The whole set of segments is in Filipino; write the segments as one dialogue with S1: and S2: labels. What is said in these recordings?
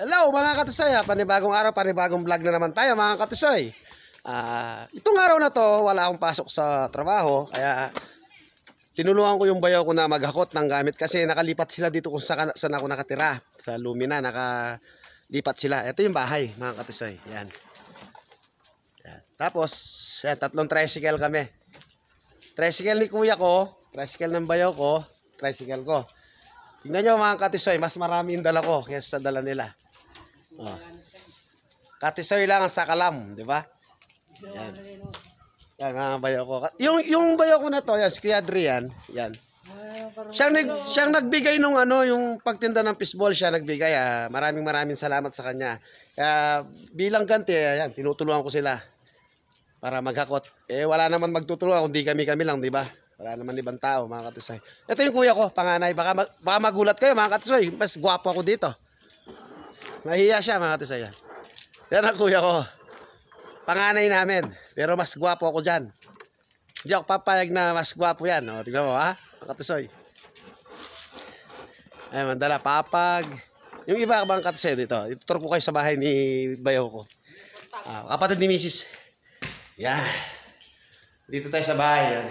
S1: Hello mga katisoy, panibagong araw, panibagong vlog na naman tayo mga katisoy. Uh, ah, itong araw na to, wala akong pasok sa trabaho, kaya tinulungan ko yung bayaw ko na maghakot ng gamit kasi nakalipat sila dito kung saan, saan ako nakatira. Sa Lumina, nakalipat sila. Ito yung bahay mga katisoy, yan. yan. Tapos, yan, tatlong tricycle kami. Tricycle ni kuya ko, tricycle ng bayaw ko, tricycle ko. Tingnan nyo mga katisoy, mas marami yung dala ko kaysa sa dala nila. Oh. Ah. Katisoy lang ang sakalam, di ba? Yan. Yan ang bayo ko. Yung yung bayo ko na to, yan si Kuya Adrian, yan. Siyang nag siyang nagbigay nung ano, yung pagtinda ng fishball siya nagbigay. Ah. Maraming maraming salamat sa kanya. Kaya bilang ganti, ayan, eh, tinutulungan ko sila para maghakot. Eh wala naman magtutulungan kundi kami-kami lang, di ba? Wala naman ibang tao, mga katisay. Ito yung kuya ko, panganay. Baka, baka magulat kayo, mga katisoy. Mas gwapo ako dito. Mahiya siya mga katisaya. Yan ang kuya ko. Panganay namin. Pero mas gwapo ako dyan. Hindi ako papayag na mas gwapo yan. O, tignan mo ha. Mga katisoy. Ayan, mandala. Papag. Yung iba mga katisoy dito. Ituturo ko kayo sa bahay ni Bayo ko. Ah, kapatid ni Mrs. Yan. Dito tayo sa bahay. Yan.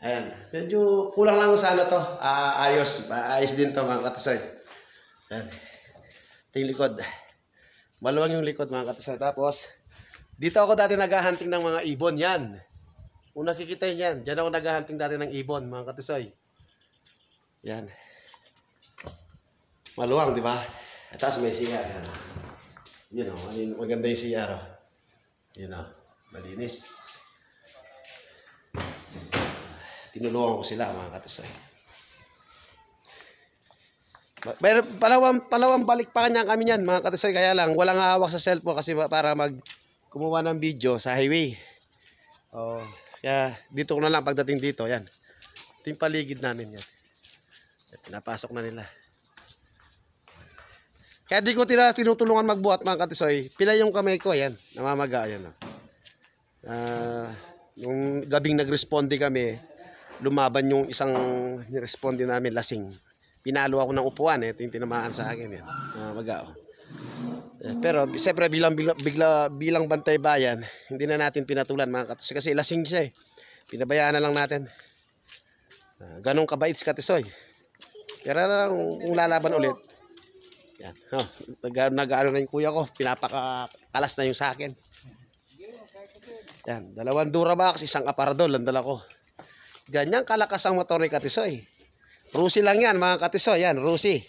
S1: Ayan. Medyo kulang lang sana ano to. Ah, ayos. Ayos din to mga katisoy. Ayan. Ito yung likod. Maluwang yung likod mga katusay. Tapos, dito ako dati naghahunting ng mga ibon. Yan. Kung nakikita yun yan, dyan ako naghahunting dati ng ibon mga katusay. Yan. Maluwang, di ba? At tapos may CR. Yan. You know, maganda yung CR. You know, malinis. Tinulungan ko sila mga katusay. Pero palawang, palawang balik pa kanya kami niyan mga katisoy. Kaya lang, walang hawak sa cellphone kasi para mag kumuha ng video sa highway. Oh, kaya dito ko na lang pagdating dito. Yan. Ito yung paligid namin yan. Pinapasok na nila. Kaya di ko tira, tinutulungan magbuhat mga katisoy. Pila yung kamay ko. ayan, Namamaga. ayan. Oh. Uh, ah, yung gabing nagresponde kami, lumaban yung isang niresponde namin lasing pinalo ako ng upuan. Eh. Ito yung tinamaan sa akin. yan Uh, eh. ah, baga, oh. eh, pero siyempre bilang, bigla, bilang bantay bayan, hindi na natin pinatulan mga katisoy. Kasi lasing siya eh. Pinabayaan na lang natin. Uh, ganong kabait si katisoy. Pero lang, kung lalaban ulit, yan. Oh, nag nag-ano na yung kuya ko, pinapakakalas na yung sa akin. Yan, dalawang Durabox, isang aparadol ang dala ko. Ganyang kalakas ang motor ni Katisoy. Rusi lang yan mga katiso. Ayun, Rusi.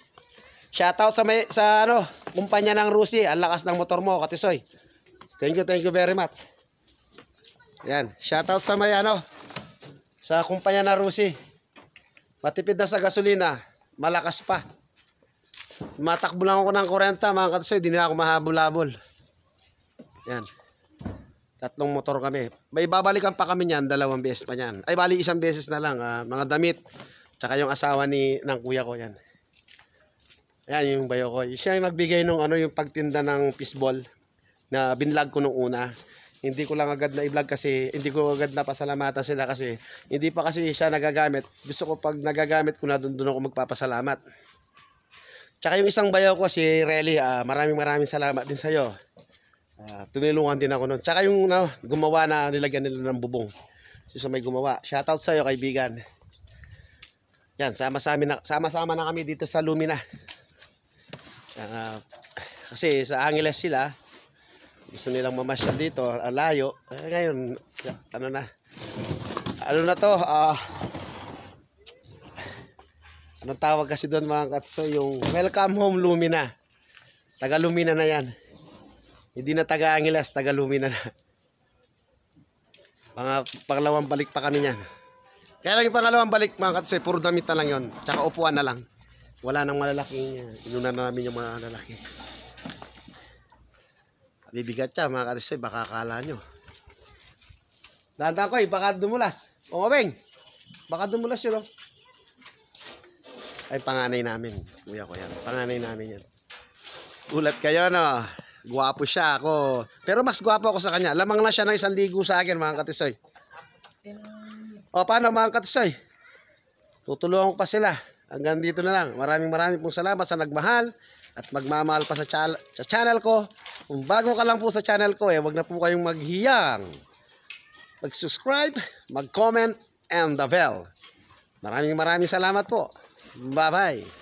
S1: Shoutout sa, may, sa ano, kumpanya ng Rusi. Ang lakas ng motor mo, katisoy. Thank you, thank you very much. Yan, shoutout sa may ano, sa kumpanya na Rusi. Matipid na sa gasolina. Malakas pa. Matakbo lang ako ng 40 mga katisoy. Hindi na ako mahabol-habol. Yan. Tatlong motor kami. May babalikan pa kami niyan, dalawang beses pa niyan. Ay bali isang beses na lang, uh, mga damit. Tsaka yung asawa ni ng kuya ko yan. Ayan yung bayo ko. Siya yung nagbigay nung ano yung pagtinda ng fishball na binlog ko nung una. Hindi ko lang agad na i-vlog kasi hindi ko agad na pasalamatan sila kasi hindi pa kasi siya nagagamit. Gusto ko pag nagagamit ko na doon doon ako magpapasalamat. Tsaka yung isang bayo ko si Relly, uh, ah, maraming maraming salamat din sa'yo. iyo. Uh, ah, tunilungan din ako noon. Tsaka yung uh, gumawa na nilagyan nila ng bubong. So, sa may gumawa. Shoutout sa iyo kaibigan. Yan, sama-sama na, sama-sama na kami dito sa Lumina. Uh, kasi sa Angeles sila, gusto nilang mamasyal dito, ah, layo. Eh, ngayon, ano na, ano na to, ah, uh, anong tawag kasi doon mga katso, yung welcome home Lumina. Taga Lumina na yan. Hindi na taga Angeles, taga Lumina na. Mga pangalawang balik pa kami niyan. Kaya lang yung pangalawang balik mga katse, eh, puro damit na lang yun. Tsaka upuan na lang. Wala nang malalaki. niya. Inunan na namin yung mga lalaki. Bibigat siya mga katse, eh, baka akala nyo. Dahan ko eh, baka dumulas. O mabeng, baka dumulas yun oh. Ay, panganay namin. Si kuya ko yan. Panganay namin yan. Ulat kayo no. Guwapo siya ako. Pero mas guwapo ako sa kanya. Lamang na siya ng isang ligo sa akin mga katisoy. Eh. O, paano mga katusay? Tutulungan ko pa sila. Hanggang dito na lang. Maraming maraming pong salamat sa nagmahal at magmamahal pa sa, chal sa channel ko. Kung bago ka lang po sa channel ko, eh, wag na po kayong maghiyang. Mag-subscribe, mag-comment, and the bell. Maraming maraming salamat po. Bye-bye.